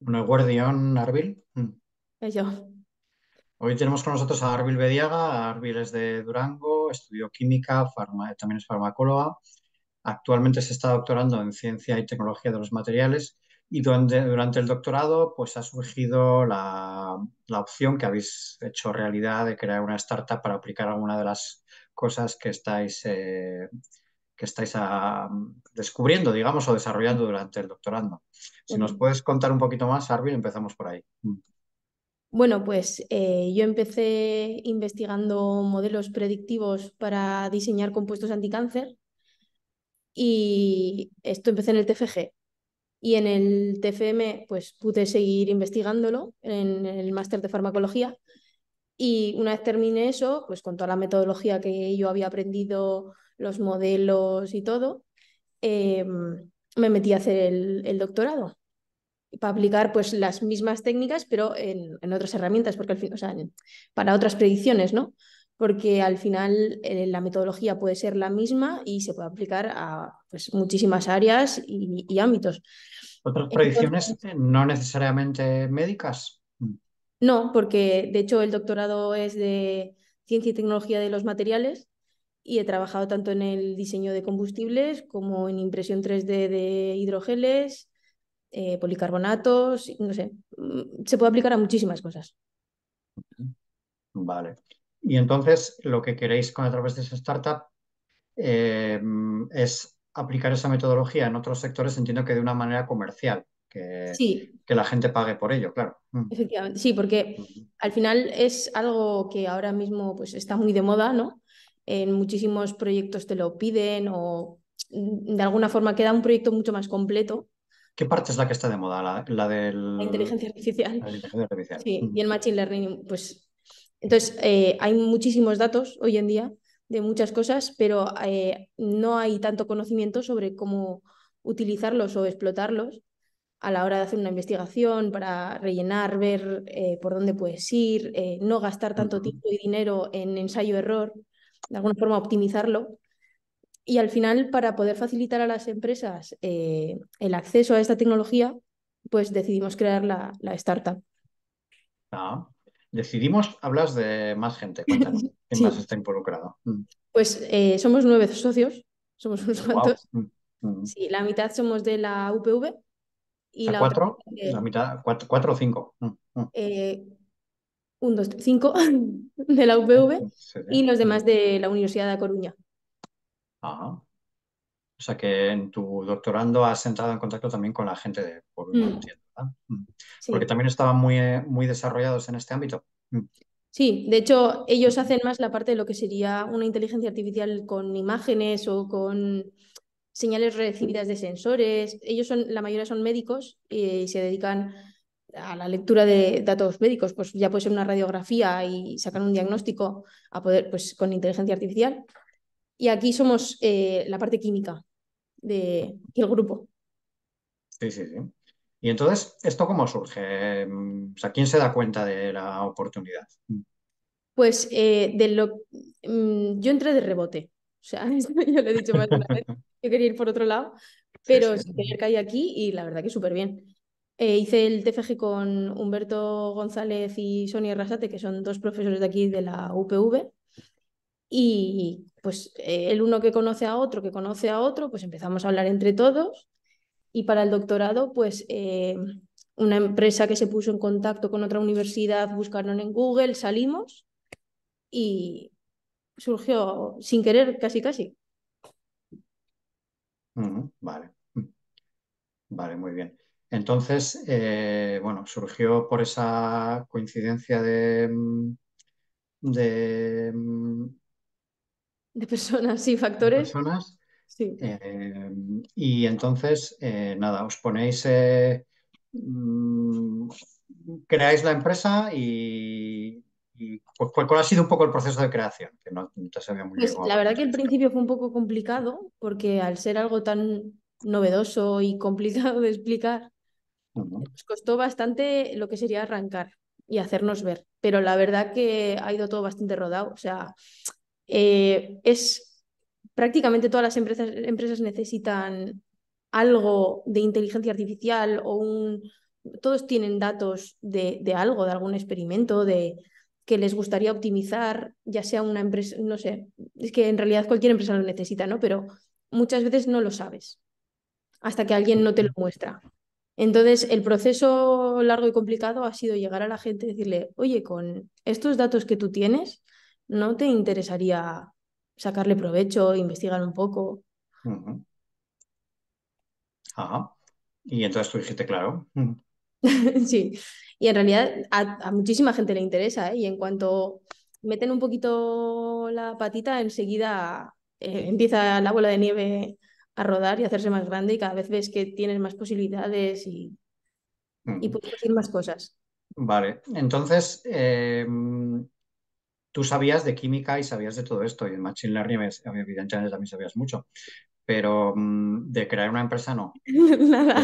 Bueno, Guardián Arbil. Mm. Yo. Hoy tenemos con nosotros a Arbil Bediaga. Arbil es de Durango, estudió química, también es farmacóloga. Actualmente se está doctorando en ciencia y tecnología de los materiales y durante, el doctorado pues ha surgido la, opción que habéis hecho realidad de crear una startup para aplicar alguna de las cosas que estáis eh, que estáis ah, descubriendo, digamos, o desarrollando durante el doctorando. Si nos puedes contar un poquito más, Arvin, empezamos por ahí. Mm. Bueno, pues eh, yo empecé investigando modelos predictivos para diseñar compuestos anticáncer y esto empecé en el TFG. Y en el TFM pues pude seguir investigándolo en el máster de farmacología y una vez terminé eso, pues con toda la metodología que yo había aprendido los modelos y todo, em, me metí a hacer el, doctorado para aplicar pues las mismas técnicas pero en, otras herramientas porque al o sea, para otras predicciones no porque al final eh, la metodología puede ser la misma y se puede aplicar a pues, muchísimas áreas y, ámbitos. ¿Otras predicciones no necesariamente médicas? Mm. No, porque de hecho el doctorado es de ciencia y tecnología de los materiales y he trabajado tanto en el diseño de combustibles como en impresión 3D de hidrogeles, eh, policarbonatos, no sé, mm, se puede aplicar a muchísimas cosas. Vale. Y entonces lo que queréis con a través de esa startup eh, mm, es aplicar esa metodología en otros sectores, entiendo que de una manera comercial, que, que la gente pague por ello, claro. Mm. Efectivamente, sí, porque al final es algo que ahora mismo pues, está muy de moda, ¿no? en muchísimos proyectos te lo piden o mm, de alguna forma queda un proyecto mucho más completo. ¿Qué parte es la que está de moda? La, de la inteligencia artificial. La inteligencia artificial. Sí, mm. y el machine learning, pues... Entonces, eh, hay muchísimos datos hoy en día de muchas cosas, pero eh, no hay tanto conocimiento sobre cómo utilizarlos o explotarlos a la hora de hacer una investigación, para rellenar, ver eh, por dónde puedes ir, no gastar tanto tiempo y dinero en ensayo-error, de alguna forma optimizarlo. Y al final, para poder facilitar a las empresas eh, el acceso a esta tecnología, pues decidimos crear la, startup. Ah, decidimos, hablas de más gente, cuéntanos, quién está involucrado. Mm. Pues eh, somos nueve socios, somos unos cuantos. Mm, mm. la mitad somos de la UPV, y la otra, mitad, cuatro, o cinco. Eh, un dos de la UPV y los demás de mm. la Universidad de Coruña. Ajá. Ah, o sea que en tu doctorando has entrado en contacto también con la gente de Coruña, mm. mm. Porque también estaban muy, eh, muy desarrollados en este ámbito. Sí, de hecho, ellos hacen más la parte de lo que sería una inteligencia artificial con imágenes o con señales recibidas de sensores. Ellos son, la mayoría son médicos y se dedican a la lectura de datos médicos, pues ya puede ser una radiografía y sacar un diagnóstico a poder, pues, con inteligencia artificial. Y aquí somos eh, la parte química de, el grupo. Sí, sí, sí. Y entonces, ¿esto cómo surge? Mm, o sea, ¿quién se da cuenta de la oportunidad? Pues eh, de lo mm, yo entré de rebote. O sea, yo lo he dicho más de una vez. Yo quería ir por otro lado, pero sí, sin querer aquí y la verdad que súper bien. Eh, hice el TFG con Humberto González y Sonia Rasate, que son dos profesores de aquí de la UPV. Y pues eh, el uno que conoce a otro, que conoce a otro, pues empezamos a hablar entre todos. Y para el doctorado, pues eh, una empresa que se puso en contacto con otra universidad, buscaron en Google, salimos y surgió sin querer, casi casi. vale. Vale, muy bien. Entonces, eh, bueno, surgió por esa coincidencia de, mm, mm, de, personas y factores. personas. Sí. Eh, y entonces, eh, nada, os ponéis, mm, creáis la empresa y, ¿cuál pues, pues, pues, ha sido un poco el proceso de creación? Que no, muy la verdad que al principio fue un poco complicado porque al ser algo tan novedoso y complicado de explicar, nos costó bastante lo que sería arrancar y hacernos ver, pero la verdad que ha ido todo bastante rodado, o sea, eh, es prácticamente todas las empresas, necesitan algo de inteligencia artificial o un... Todos tienen datos de, de algo, de algún experimento, de, que les gustaría optimizar, ya sea una empresa, no sé, es que en realidad cualquier empresa lo necesita, ¿no? Pero muchas veces no lo sabes hasta que alguien no te lo muestra. Entonces, el proceso largo y complicado ha sido llegar a la gente y decirle, oye, con estos datos que tú tienes, ¿no te interesaría sacarle provecho, investigar un poco? Ajá. Ah, y entonces tú dijiste, claro. sí, y en realidad a, muchísima gente le interesa, ¿eh? y en cuanto meten un poquito la patita, enseguida eh, empieza la bola de nieve a rodar y hacerse más grande y cada vez ves que tienes más posibilidades y, y mm. puedes hacer más cosas. Vale, entonces eh, tú sabías de química y sabías de todo esto y en Machine Learning evidentemente también sabías mucho, pero mm, de crear una empresa no. Nada.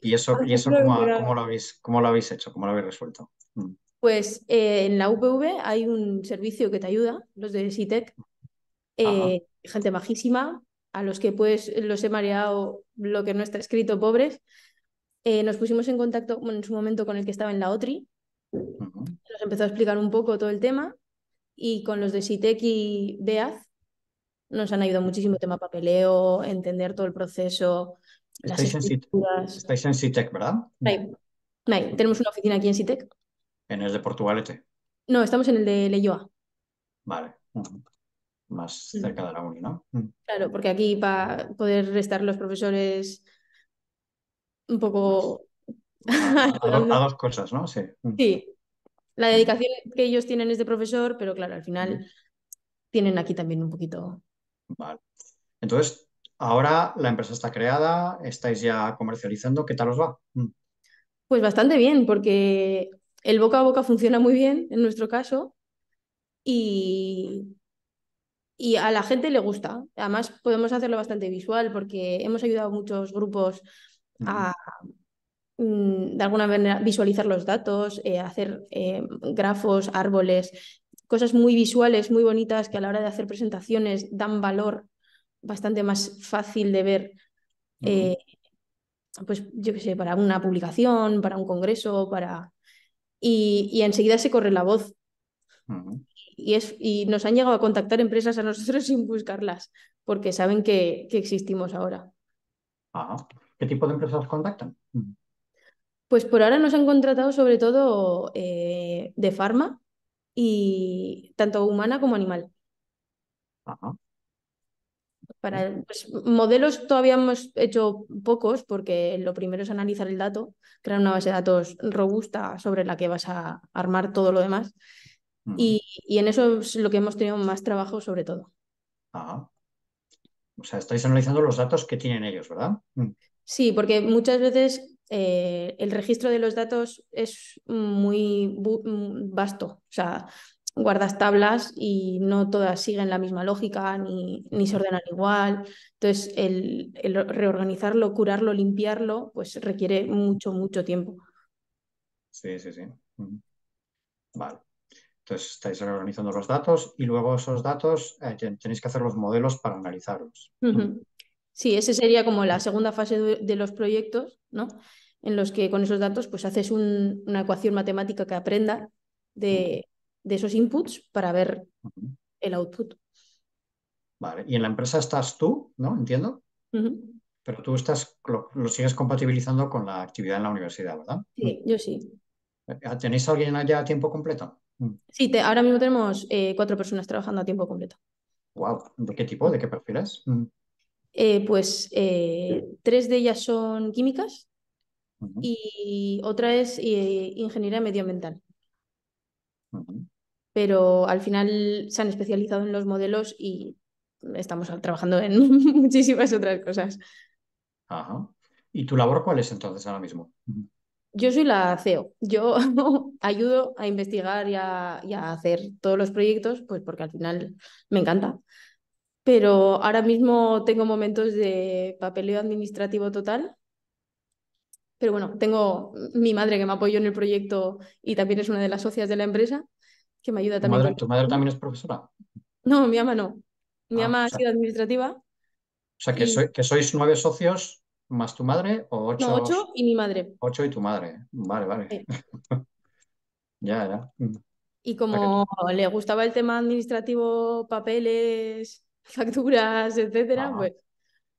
¿Y eso, eso ¿cómo, lo habéis, cómo lo habéis hecho? ¿Cómo lo habéis resuelto? Mm. Pues eh, en la UPV hay un servicio que te ayuda, los de SITEC, eh, gente majísima, a los que pues los he mareado lo que no está escrito, pobres. Eh, nos pusimos en contacto en su momento con el que estaba en la OTRI, nos empezó a explicar un poco todo el tema y con los de SITEC y BEAZ nos han ayudado muchísimo el tema papeleo, entender todo el proceso. Estáis, en, CITEC, ¿verdad? Tenemos una oficina aquí en CITEC ¿En el de Portugalete? No, estamos en el de Leyoa. Vale más cerca de la uni, ¿no? Mm. Claro, porque aquí para poder estar los profesores un poco... A, dos cosas, ¿no? Sí. Mm. sí. La mm. dedicación que ellos tienen es de profesor, pero claro, al final tienen aquí también un poquito... Vale. Entonces, ahora la empresa está creada, estáis ya comercializando, ¿qué tal os va? Pues bastante bien, porque el boca a boca funciona muy bien en nuestro caso y y a la gente le gusta. Además, podemos hacerlo bastante visual porque hemos ayudado a muchos grupos a mm, de alguna manera visualizar los datos, eh, hacer eh, grafos, árboles, cosas muy visuales, muy bonitas que a la hora de hacer presentaciones dan valor bastante más fácil de ver. Eh, pues yo qué sé, para una publicación, para un congreso, para... Y, enseguida se corre la voz y, nos han llegado a contactar empresas a nosotros sin buscarlas, porque saben que, existimos ahora. Ah, ¿Qué tipo de empresas contactan? Mm. Pues por ahora nos han contratado sobre todo eh, de farma y tanto humana como animal. Para pues, modelos todavía hemos hecho pocos porque lo primero es analizar el dato, crear una base de datos robusta sobre la que vas a armar todo lo demás y, en eso es lo que hemos tenido más trabajo sobre todo. Ah. O sea, estáis analizando los datos que tienen ellos, ¿verdad? Mm. Sí, porque muchas veces eh, el registro de los datos es muy mm, vasto. O sea, guardas tablas y no todas siguen la misma lógica ni, ni se ordenan igual. Entonces, el, reorganizarlo, curarlo, limpiarlo, pues requiere mucho, mucho tiempo. Sí, sí, sí. Vale. Entonces estáis organizando los datos y luego esos datos eh, tenéis que hacer los modelos para analizarlos. Sí, esa sería como la segunda fase de, los proyectos, ¿no? En los que con esos datos pues haces una ecuación matemática que aprenda de, esos inputs para ver el output. Vale, y en la empresa estás tú, ¿no? Entiendo. Pero tú estás, lo, sigues compatibilizando con la actividad en la universidad, ¿verdad? Sí, yo sí. Eh, ¿Tenéis alguien allá a tiempo completo? Mm. Sí, ahora mismo tenemos eh, cuatro personas trabajando a tiempo completo. Wow. ¿De qué tipo? ¿De qué perfiles? Mm. Eh, pues eh, tres de ellas son químicas y otra es ingeniería medioambiental. Pero al final se han especializado en los modelos y estamos trabajando en muchísimas otras cosas. ¿Y tu labor cuál es entonces ahora mismo? yo soy la CEO. Yo ayudo a investigar y a, hacer todos los proyectos, pues porque al final me encanta. Pero ahora mismo tengo momentos de papeleo administrativo total. Pero bueno, tengo mi madre que me apoyó en el proyecto y también es una de las socias de la empresa, que me ayuda también. ¿Tu madre también es profesora? No, mi ama no. Mi ah, ama ha sido administrativa. O sea, que, que sois nueve socios más tu madre o ocho? No, ocho y mi madre. Ocho y tu madre. Vale, vale. ya, era. Y como le gustaba el tema administrativo, papeles, facturas, etcétera, pues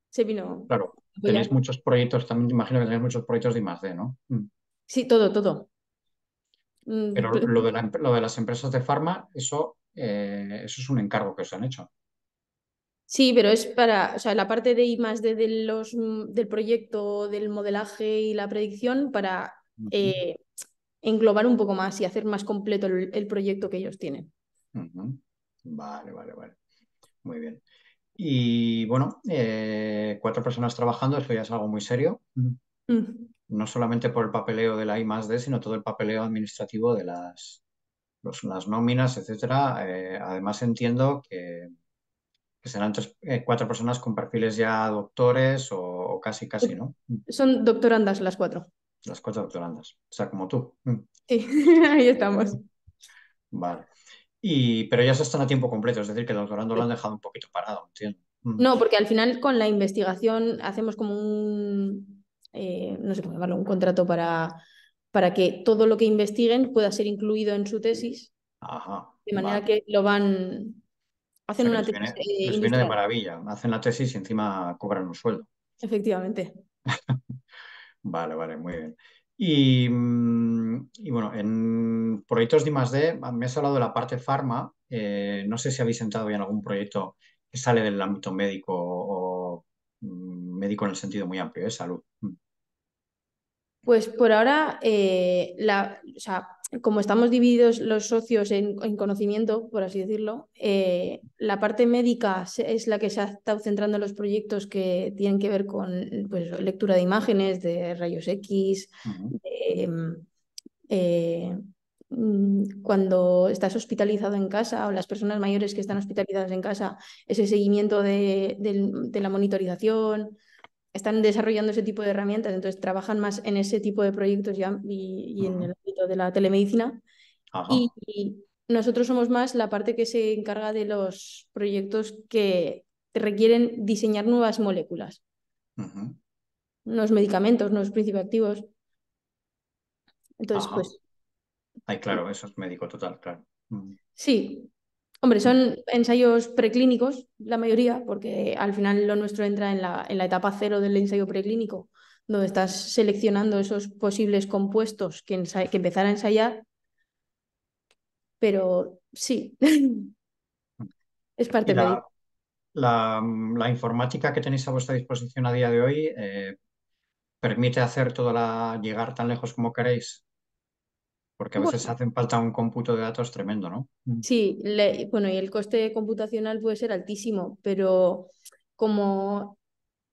se vino. Claro, tenéis muchos proyectos, también imagino que tenéis muchos proyectos de I+.D., e, ¿no? Mm. Sí, todo, todo. Mm, Pero pues em-, lo de, las empresas de farma, eso, eh, eso es un encargo que os han hecho. Sí, pero es para, o sea, la parte de I más D de los, mm, del proyecto, del modelaje y la predicción para eh, englobar un poco más y hacer más completo el, proyecto que ellos tienen. Vale, vale, vale. Muy bien. Y bueno, eh, cuatro personas trabajando, eso ya es algo muy serio. Mm. No solamente por el papeleo de la I más D, sino todo el papeleo administrativo de las, las nóminas, etcétera. Eh, además entiendo que que serán eh, cuatro personas con perfiles ya doctores o, casi, casi, ¿no? Son doctorandas las cuatro. Las cuatro doctorandas, o sea, como tú. Mm. Sí, ahí estamos. Vale. Y, pero ya se están a tiempo completo, es decir, que el doctorando lo han dejado un poquito parado, entiendo. Mm. No, porque al final con la investigación hacemos como un, eh, no sé cómo llamarlo, un contrato para, para que todo lo que investiguen pueda ser incluido en su tesis. de manera que lo van, Hacen una tesis. Viene, eh, viene de maravilla. Hacen la tesis y encima cobran un sueldo. Efectivamente. vale, vale, muy bien. Y, mm, bueno, en proyectos de D, me has hablado de la parte farma. Eh, no sé si habéis entrado ya en algún proyecto que sale del ámbito médico o mm, médico en el sentido muy amplio de ¿eh? salud. Mm. Pues por ahora, la, o como estamos divididos los socios en, conocimiento, por así decirlo, eh, la parte médica es la que se ha estado centrando en los proyectos que tienen que ver con pues, lectura de imágenes, de rayos X, em, eh, mm, cuando estás hospitalizado en casa o las personas mayores que están hospitalizadas en casa, ese seguimiento de la monitorización, están desarrollando ese tipo de herramientas, entonces trabajan más en ese tipo de proyectos ya y, en el ámbito de la telemedicina. Y, nosotros somos más la parte que se encarga de los proyectos que requieren diseñar nuevas moléculas, nuevos medicamentos, nuevos principios activos. Entonces, pues... Ay, claro, eh eso es médico total, claro. Sí, Hombre, mm. son ensayos preclínicos, la mayoría, porque al final lo nuestro entra en la, en la etapa cero del ensayo preclínico, donde estás seleccionando esos posibles compuestos que, empezar a ensayar. Pero sí, es parte de la, la, informática que tenéis a vuestra disposición a día de hoy eh, permite hacer toda la, llegar tan lejos como queréis porque a veces hace hacen falta un cómputo de datos tremendo, ¿no? Mm. Sí, bueno, y el coste computacional puede ser altísimo, pero como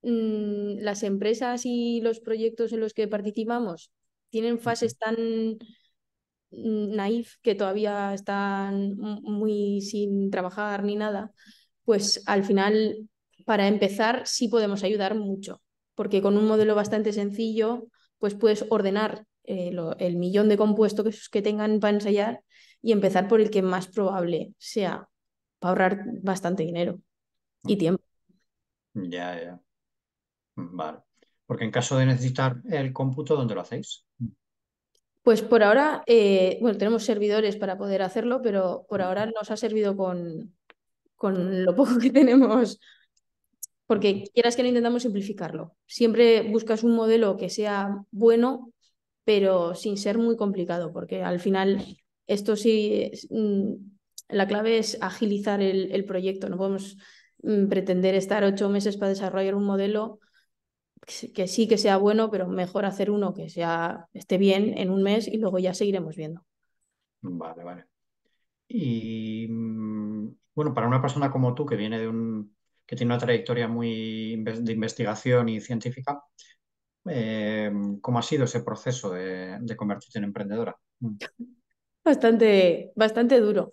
mm, las empresas y los proyectos en los que participamos tienen fases tan mm, naif que todavía están muy sin trabajar ni nada, pues al final, para empezar, sí podemos ayudar mucho, porque con un modelo bastante sencillo, pues puedes ordenar eh, el millón de compuestos que, tengan para ensayar y empezar por el que más probable sea para ahorrar bastante dinero y mm. tiempo. Ya, ya. Vale. Porque en caso de necesitar el cómputo, ¿dónde lo hacéis? Pues por ahora, eh, bueno, tenemos servidores para poder hacerlo, pero por ahora nos ha servido con, con lo poco que tenemos, porque quieras que no intentamos simplificarlo. Siempre buscas un modelo que sea bueno pero sin ser muy complicado, porque al final esto sí, mm, la clave es agilizar el, proyecto, no podemos mm, pretender estar ocho meses para desarrollar un modelo que sí que sea bueno, pero mejor hacer uno que sea esté bien en un mes y luego ya seguiremos viendo. Vale, vale. Y mm, bueno, para una persona como tú que viene de un que tiene una trayectoria muy de investigación y científica, eh, ¿Cómo ha sido ese proceso de, de, convertirte en emprendedora? Mm. Bastante, bastante duro.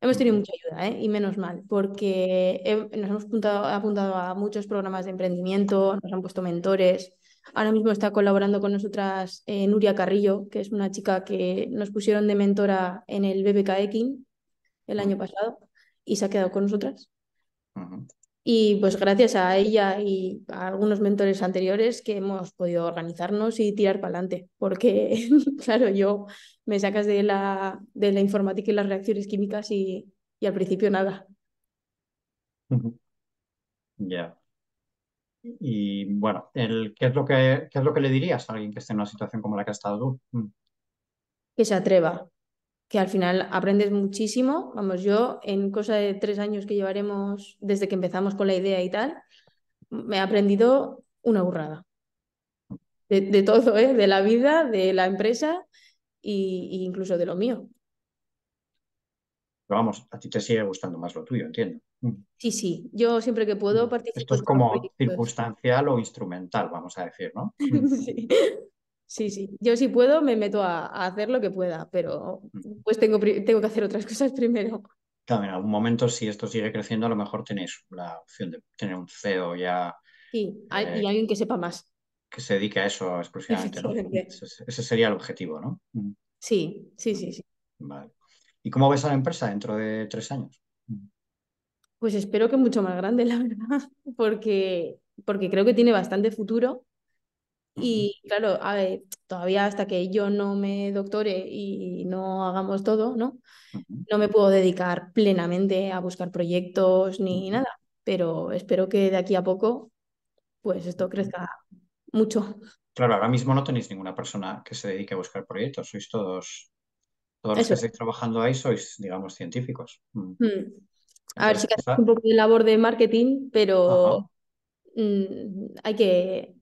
Hemos tenido mucha ayuda, ¿eh? y menos mal, porque nos hemos apuntado, a muchos programas de emprendimiento, nos han puesto mentores. Ahora mismo está colaborando con nosotras eh, Nuria Carrillo, que es una chica que nos pusieron de mentora en el BBK BBKX el año pasado y se ha quedado con nosotras. Y pues gracias a ella y a algunos mentores anteriores que hemos podido organizarnos y tirar para adelante, porque claro, yo me sacas de la, de la informática y las reacciones químicas y, al principio nada. Ya. Y bueno, el, ¿qué, es lo que, ¿qué es lo que le dirías a alguien que esté en una situación como la que has estado tú? Mm. Que se atreva, que al final aprendes muchísimo. Vamos, yo en cosa de tres años que llevaremos desde que empezamos con la idea y tal, me he aprendido una burrada. De, todo, ¿eh? de la vida, de la empresa e, incluso de lo mío. Pero vamos, a ti te sigue gustando más lo tuyo, entiendo. Mm. Sí, sí, yo siempre que puedo mm. participo. Esto es como circunstancial o instrumental, vamos a decir, ¿no? Mm. sí. Sí, sí. Yo si puedo me meto a, hacer lo que pueda, pero mm. pues tengo, tengo que hacer otras cosas primero. También, en algún momento si esto sigue creciendo a lo mejor tenéis la opción de tener un CEO ya. Sí, y eh, alguien que sepa más. Que se dedique a eso exclusivamente. ¿no? Ese, sería el objetivo, ¿no? Mm. Sí, sí, sí, sí. Vale. ¿Y cómo ves a la empresa dentro de tres años? Mm. Pues espero que mucho más grande, la verdad, porque, porque creo que tiene bastante futuro y claro, todavía hasta que yo no me doctore y no hagamos todo, ¿no? No me puedo dedicar plenamente a buscar proyectos ni nada, pero espero que de aquí a poco, pues esto crezca mucho. Claro, ahora mismo no tenéis ninguna persona que se dedique a buscar proyectos, sois todos, todos los que estáis trabajando ahí sois, digamos, científicos. Mm. Mm. A ver si sí que haces un poco de labor de marketing, pero mm, hay que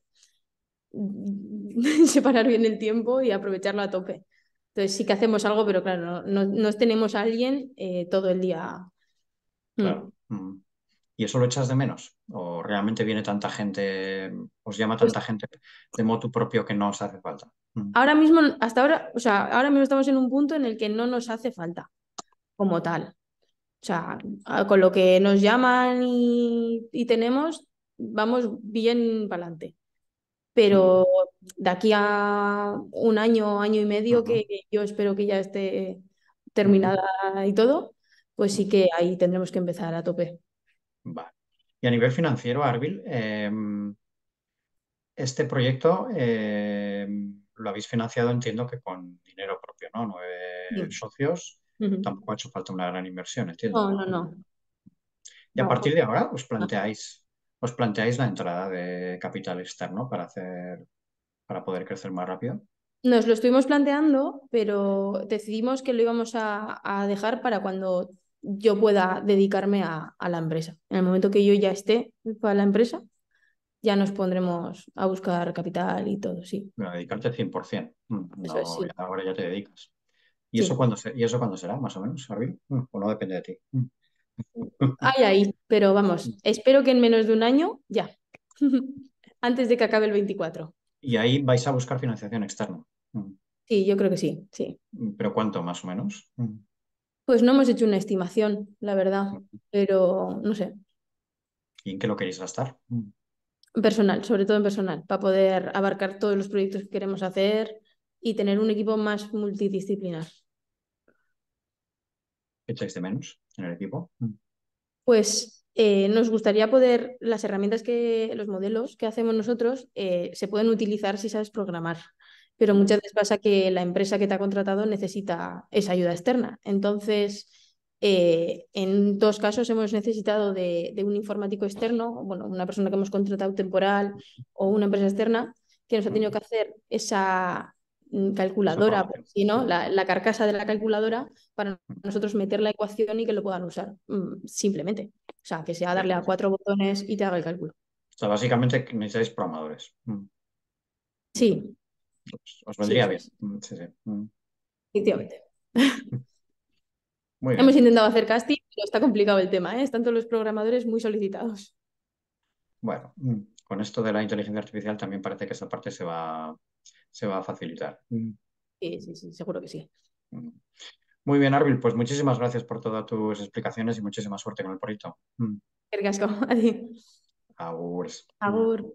separar bien el tiempo y aprovecharlo a tope. Entonces sí que hacemos algo, pero claro, no, tenemos a alguien eh, todo el día. Mm. Claro. Mm. ¿Y eso lo echas de menos? ¿O realmente viene tanta gente, os llama pues tanta gente de moto propio que no os hace falta? Mm. Ahora mismo, hasta ahora, o sea, ahora mismo estamos en un punto en el que no nos hace falta como tal. O sea, con lo que nos llaman y, y tenemos, vamos bien para adelante. Mm. pero de aquí a un año, año y medio, que yo espero que ya esté mm. terminada y todo, pues sí que ahí tendremos que empezar a tope. Y a nivel financiero, Arbil, em, este proyecto em, lo habéis financiado, entiendo que con dinero propio, ¿no? Nueve socios. Tampoco ha hecho falta una gran inversión, entiendo. No, no, no. Y a partir de ahora os planteáis ¿Os planteáis la entrada de capital externo para hacer para poder crecer más rápido? Nos lo estuvimos planteando, pero decidimos que lo íbamos a, dejar para cuando yo pueda dedicarme a, la empresa. En el momento que yo ya esté para la empresa, ya nos pondremos a buscar capital y todo, sí. Bueno, dedicarte 100%. Mm, ahora ya te dedicas. ¿Y, eso cuándo ¿Y eso cuándo será, más o menos, Arvin? Mm, o no depende de ti. Mm. Ay, ahí, pero vamos, espero que en menos de un año ya, antes de que acabe el 24. Y ahí vais a buscar financiación externa. Mm. Sí, yo creo que sí, sí. Mm, ¿Pero cuánto más o menos? Mm. Pues no hemos hecho una estimación, la verdad, pero no sé. ¿Y en qué lo queréis gastar? Personal, sobre todo en personal, para poder abarcar todos los proyectos que queremos hacer y tener un equipo más multidisciplinar. ¿Echáis de menos? en el equipo? Pues eh, nos gustaría poder, las herramientas que, los modelos que hacemos nosotros, eh, se pueden utilizar si sabes programar, pero muchas veces pasa que la empresa que te ha contratado necesita esa ayuda externa. Entonces, eh, en dos casos hemos necesitado de, de, un informático externo, bueno, una persona que hemos contratado temporal o una empresa externa que nos ha tenido que hacer esa, Mm, calculadora, si no, la, carcasa de la calculadora para mm. nosotros meter la ecuación y que lo puedan usar, mm, simplemente. O sea, que sea darle a cuatro botones y te haga el cálculo. O sea, básicamente necesitáis programadores. Sí. os vendría bien. Sí, sí. Efectivamente. Hemos intentado hacer casting, pero está complicado el tema, ¿eh? Están todos los programadores muy solicitados. Bueno, con esto de la inteligencia artificial también parece que esa parte se va se va a facilitar. Mm. Sí, sí, sí, seguro que sí. Mm. Muy bien, Arbil, pues muchísimas gracias por todas tus explicaciones y muchísima suerte con el proyecto. Mm. el casco, a ti. Agur. Agur.